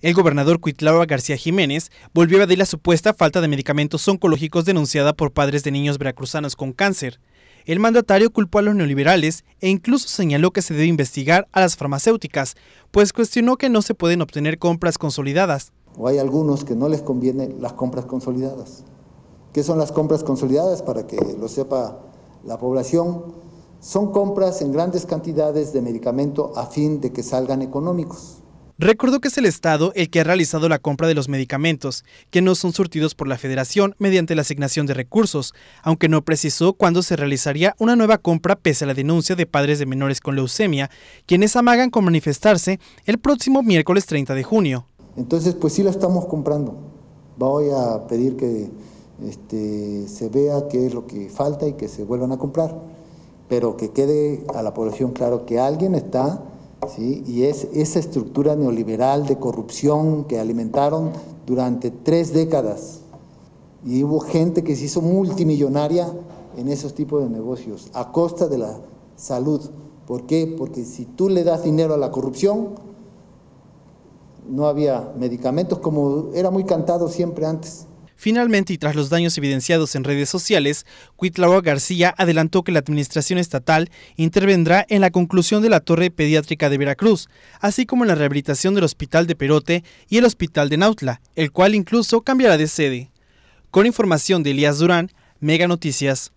El gobernador Cuitlava García Jiménez volvió a pedir la supuesta falta de medicamentos oncológicos denunciada por padres de niños veracruzanos con cáncer. El mandatario culpó a los neoliberales e incluso señaló que se debe investigar a las farmacéuticas, pues cuestionó que no se pueden obtener compras consolidadas. O hay algunos que no les conviene las compras consolidadas. ¿Qué son las compras consolidadas? Para que lo sepa la población, son compras en grandes cantidades de medicamento a fin de que salgan económicos. Recordó que es el Estado el que ha realizado la compra de los medicamentos, que no son surtidos por la Federación mediante la asignación de recursos, aunque no precisó cuándo se realizaría una nueva compra pese a la denuncia de padres de menores con leucemia, quienes amagan con manifestarse el próximo miércoles 30 de junio. Entonces, pues sí la estamos comprando. Voy a pedir que este, se vea qué es lo que falta y que se vuelvan a comprar, pero que quede a la población claro que alguien está y es esa estructura neoliberal de corrupción que alimentaron durante tres décadas. Y hubo gente que se hizo multimillonaria en esos tipos de negocios, a costa de la salud. ¿Por qué? Porque si tú le das dinero a la corrupción, no había medicamentos como era muy cantado siempre antes. Finalmente, y tras los daños evidenciados en redes sociales, Cuitlao García adelantó que la Administración Estatal intervendrá en la conclusión de la Torre Pediátrica de Veracruz, así como en la rehabilitación del Hospital de Perote y el Hospital de Nautla, el cual incluso cambiará de sede. Con información de Elías Durán, Mega Noticias.